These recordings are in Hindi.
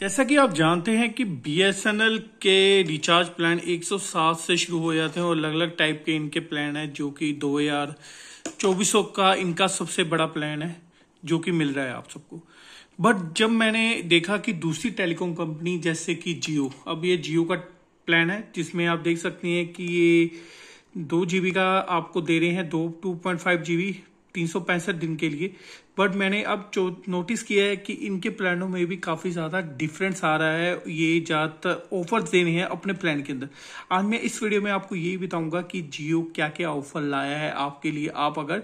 जैसा कि आप जानते हैं कि बीएसएनएल के रिचार्ज प्लान 107 से शुरू हो जाते हैं और अलग अलग टाइप के इनके प्लान है जो कि दो हजार चौबीस का इनका सबसे बड़ा प्लान है जो कि मिल रहा है आप सबको बट जब मैंने देखा कि दूसरी टेलीकॉम कंपनी जैसे कि जियो अब ये जियो का प्लान है जिसमें आप देख सकते हैं कि ये दो जीबी का आपको दे रहे हैं दो टू पॉइंट फाइव जीबी तीन सौ पैंसठ दिन के लिए बट मैंने अब नोटिस किया है कि इनके प्लानों में भी काफ़ी ज़्यादा डिफरेंस आ रहा है ये ज़्यादातर ऑफर्स दे रहे हैं अपने प्लान के अंदर आज मैं इस वीडियो में आपको यही बताऊंगा कि जियो क्या क्या ऑफर लाया है आपके लिए आप अगर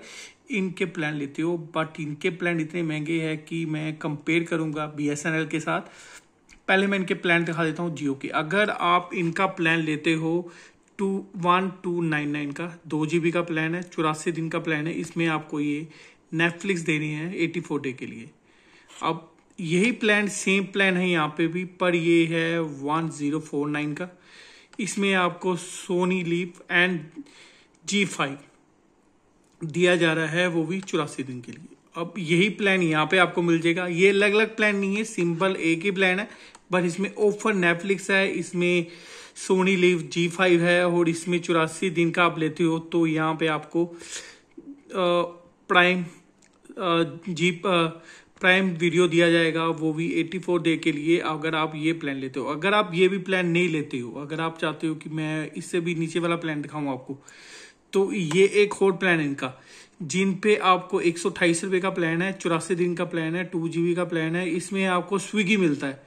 इनके प्लान लेते हो बट इनके प्लान इतने महंगे हैं कि मैं कंपेयर करूंगा बी के साथ पहले मैं इनके प्लान दिखा देता हूँ जियो के अगर आप इनका प्लान लेते हो two one two nine nine का दो जी बी का प्लान है चौरासी दिन का प्लान है इसमें आपको ये नेटफ्लिक्स देनी है एटी फोर डे के लिए अब यही प्लान सेम प्लान है यहाँ पे भी पर ये है वन जीरो फोर नाइन का इसमें आपको Sony LIV and Zee five दिया जा रहा है वो भी चौरासी दिन के लिए अब यही प्लान यहाँ पे आपको मिल जाएगा ये अलग अलग प्लान नहीं है सिंपल एक ही प्लान है बट इसमें ऑफर नेटफ्लिक्स है इसमें सोनी लीव जी फाइव है और इसमें चौरासी दिन का आप लेते हो तो यहाँ पे आपको प्राइम जीप प्राइम वीडियो दिया जाएगा वो भी 84 डे के लिए अगर आप ये प्लान लेते हो अगर आप ये भी प्लान नहीं लेते हो अगर आप चाहते हो कि मैं इससे भी नीचे वाला प्लान दिखाऊं आपको तो ये एक और प्लान है इनका जिन पे आपको एक सौ रुपए का प्लान है चौरासी दिन का प्लान है टू जीबी का प्लान है इसमें आपको स्विगी मिलता है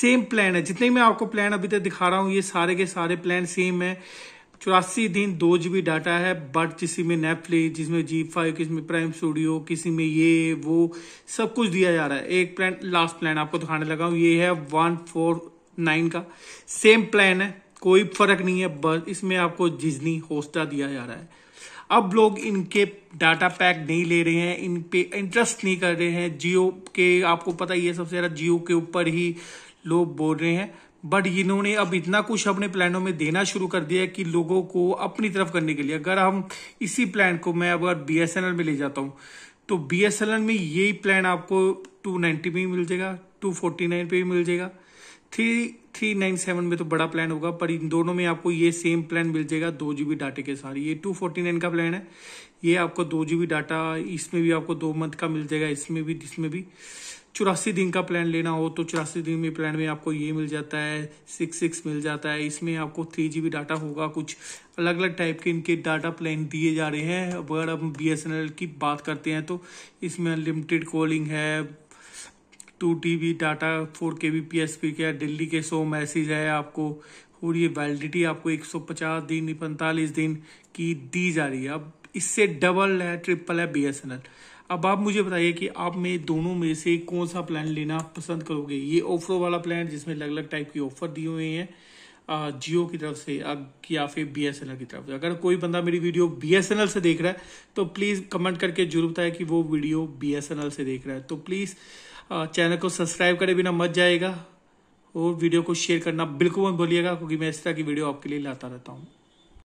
सेम प्लान है जितने मैं आपको प्लान अभी तक दिखा रहा हूँ ये सारे के सारे प्लान सेम है चौरासी दिन दो जीबी डाटा है बट में नेटफ्लिक्स जिसमें जी फाइव में प्राइम स्टूडियो किसी में ये वो सब कुछ दिया जा रहा है एक प्लान लास्ट प्लान आपको दिखाने लगा हूं ये है वन फोर नाइन का सेम प्लान है कोई फर्क नहीं है बस इसमें आपको जिजनी होस्टा दिया जा रहा है अब लोग इनके डाटा पैक नहीं ले रहे हैं इन पे इंटरेस्ट नहीं कर रहे हैं जियो के आपको पता ही है सबसे ज़्यादा जियो के ऊपर ही लोग बोल रहे हैं बट इन्होंने अब इतना कुछ अपने प्लानों में देना शुरू कर दिया है कि लोगों को अपनी तरफ करने के लिए अगर हम इसी प्लान को मैं अगर बी में ले जाता हूं तो बी में यही प्लान आपको टू नाइन्टी में मिल जाएगा टू फोर्टी नाइन पे भी मिल जाएगा थ्री थ्री नाइन सेवन में तो बड़ा प्लान होगा पर इन दोनों में आपको ये सेम प्लान मिल जाएगा दो जीबी डाटे के साथ ये टू फोर्टी नाइन का प्लान है ये आपको दो जीबी डाटा इसमें भी आपको दो मंथ का मिल जाएगा इसमें भी इसमें भी चौरासी दिन का प्लान लेना हो तो चौरासी दिन में प्लान में आपको ये मिल जाता है सिक्स सिक्स मिल जाता है इसमें आपको थ्री जी डाटा होगा कुछ अलग अलग टाइप के इनके डाटा प्लान दिए जा रहे हैं अगर हम बी की बात करते हैं तो इसमें अनलिमिटेड कॉलिंग है two T B data four K B P S P का दिल्ली के सो मैसेज है आपको और ये वैलिडिटी आपको 150 दिन पैंतालीस दिन की दी जा रही है अब इससे डबल है ट्रिपल है बी एस एन एल अब आप मुझे बताइए कि आप में दोनों में से कौन सा प्लान लेना पसंद करोगे ये ऑफरों वाला प्लान जिसमें अलग अलग टाइप की ऑफर दिए हुए हैं जियो की तरफ से या फिर बी एस एन एल की तरफ से अगर कोई बंदा मेरी video B S N L से देख रहा है तो प्लीज़ कमेंट करके जरूर बताए कि वो video B S N L से देख रहा है तो प्लीज़ चैनल हाँ, को सब्सक्राइब करे बिना मत जाएगा और वीडियो को शेयर करना बिल्कुल मत भूलिएगा क्योंकि मैं इस तरह की वीडियो आपके लिए लाता रहता हूँ